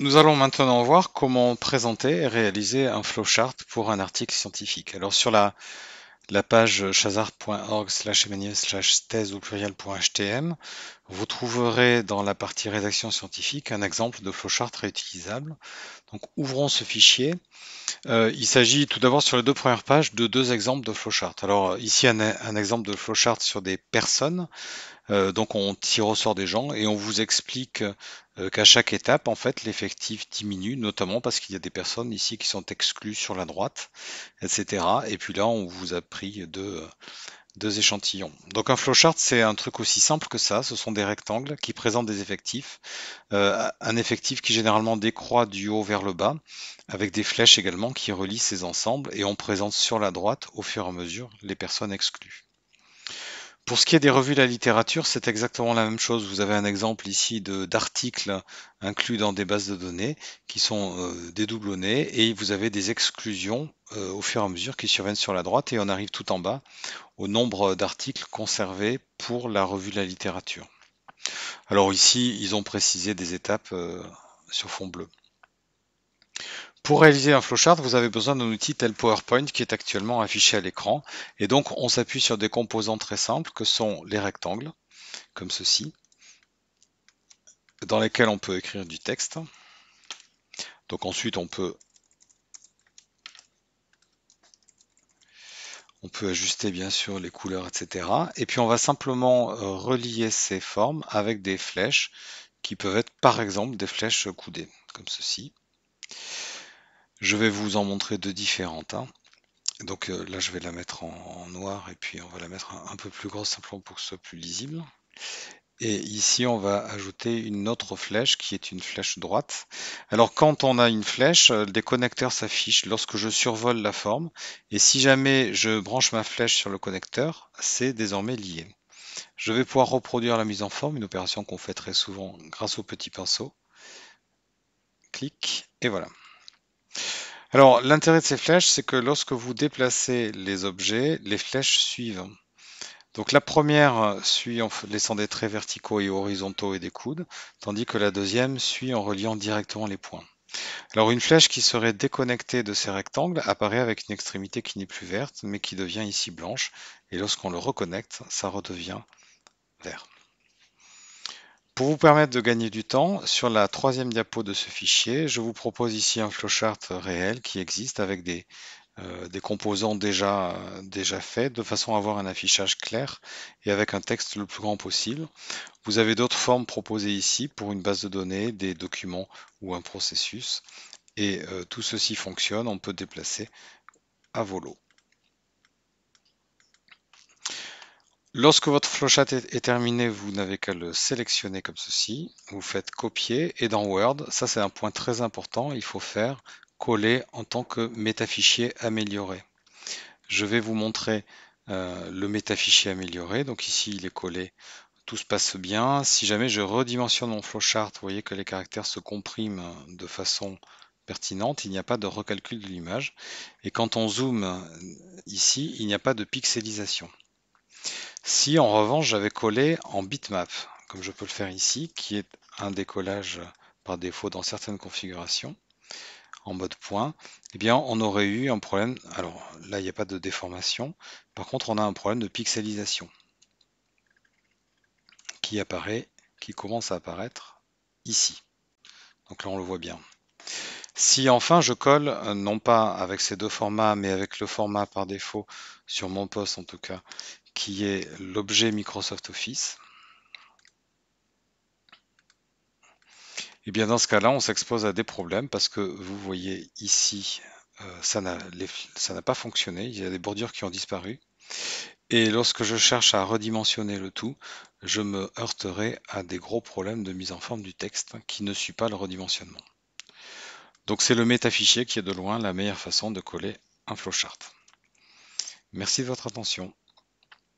Nous allons maintenant voir comment présenter et réaliser un flowchart pour un article scientifique. Alors sur la, la page chazard.org slash slash thèse ou vous trouverez dans la partie rédaction scientifique un exemple de flowchart réutilisable. Donc ouvrons ce fichier. Euh, il s'agit tout d'abord sur les deux premières pages de deux exemples de flowchart. Alors ici un exemple de flowchart sur des personnes euh, donc on tire au sort des gens et on vous explique euh, qu'à chaque étape, en fait, l'effectif diminue, notamment parce qu'il y a des personnes ici qui sont exclues sur la droite, etc. Et puis là, on vous a pris deux, deux échantillons. Donc un flowchart, c'est un truc aussi simple que ça. Ce sont des rectangles qui présentent des effectifs. Euh, un effectif qui généralement décroît du haut vers le bas, avec des flèches également qui relient ces ensembles. Et on présente sur la droite, au fur et à mesure, les personnes exclues. Pour ce qui est des revues de la littérature, c'est exactement la même chose. Vous avez un exemple ici d'articles inclus dans des bases de données qui sont euh, dédoublonnés et vous avez des exclusions euh, au fur et à mesure qui surviennent sur la droite et on arrive tout en bas au nombre d'articles conservés pour la revue de la littérature. Alors ici, ils ont précisé des étapes euh, sur fond bleu. Pour réaliser un flowchart, vous avez besoin d'un outil tel PowerPoint qui est actuellement affiché à l'écran. Et donc, on s'appuie sur des composants très simples que sont les rectangles, comme ceci, dans lesquels on peut écrire du texte. Donc ensuite, on peut, on peut ajuster bien sûr les couleurs, etc. Et puis, on va simplement euh, relier ces formes avec des flèches qui peuvent être par exemple des flèches coudées, comme ceci. Je vais vous en montrer deux différentes. Hein. Donc euh, là, je vais la mettre en, noir et puis on va la mettre un, peu plus grosse simplement pour que ce soit plus lisible. Et ici, on va ajouter une autre flèche qui est une flèche droite. Alors quand on a une flèche, euh, des connecteurs s'affichent lorsque je survole la forme. Et si jamais je branche ma flèche sur le connecteur, c'est désormais lié. Je vais pouvoir reproduire la mise en forme, une opération qu'on fait très souvent grâce au petit pinceau. Clique et voilà. Alors, l'intérêt de ces flèches, c'est que lorsque vous déplacez les objets, les flèches suivent. Donc la première suit en laissant des traits verticaux et horizontaux et des coudes, tandis que la deuxième suit en reliant directement les points. Alors une flèche qui serait déconnectée de ces rectangles apparaît avec une extrémité qui n'est plus verte, mais qui devient ici blanche, et lorsqu'on le reconnecte, ça redevient vert. Pour vous permettre de gagner du temps, sur la troisième diapo de ce fichier, je vous propose ici un flowchart réel qui existe avec des, euh, composants déjà, faits, de façon à avoir un affichage clair et avec un texte le plus grand possible. Vous avez d'autres formes proposées ici pour une base de données, des documents ou un processus. Et euh, tout ceci fonctionne, on peut déplacer à volo. Lorsque votre flowchart est terminé, vous n'avez qu'à le sélectionner comme ceci. Vous faites copier et dans Word, ça c'est un point très important, il faut faire coller en tant que métafichier amélioré. Je vais vous montrer euh, le métafichier amélioré. Donc ici, il est collé, tout se passe bien. Si jamais je redimensionne mon flowchart, vous voyez que les caractères se compriment de façon pertinente, il n'y a pas de recalcul de l'image. Et quand on zoome euh, ici, il n'y a pas de pixelisation. Si en revanche j'avais collé en bitmap, comme je peux le faire ici, qui est un décollage euh, par défaut dans certaines configurations, en mode point, eh bien on aurait eu un problème, alors là il n'y a pas de déformation, par contre on a un problème de pixelisation qui apparaît, qui commence à apparaître ici. Donc là on le voit bien. Si enfin je colle, euh, non pas avec ces deux formats, mais avec le format par défaut, sur mon poste en tout cas, qui est l'objet Microsoft Office. Et eh bien dans ce cas-là, on s'expose à des problèmes parce que vous voyez ici, euh, ça n'a pas fonctionné, il y a des bordures qui ont disparu. Et lorsque je cherche à redimensionner le tout, je me heurterai à des gros problèmes de mise en forme du texte qui ne suit pas le redimensionnement. Donc c'est le métafichier qui est de loin la meilleure façon de coller un flowchart. Merci de votre attention.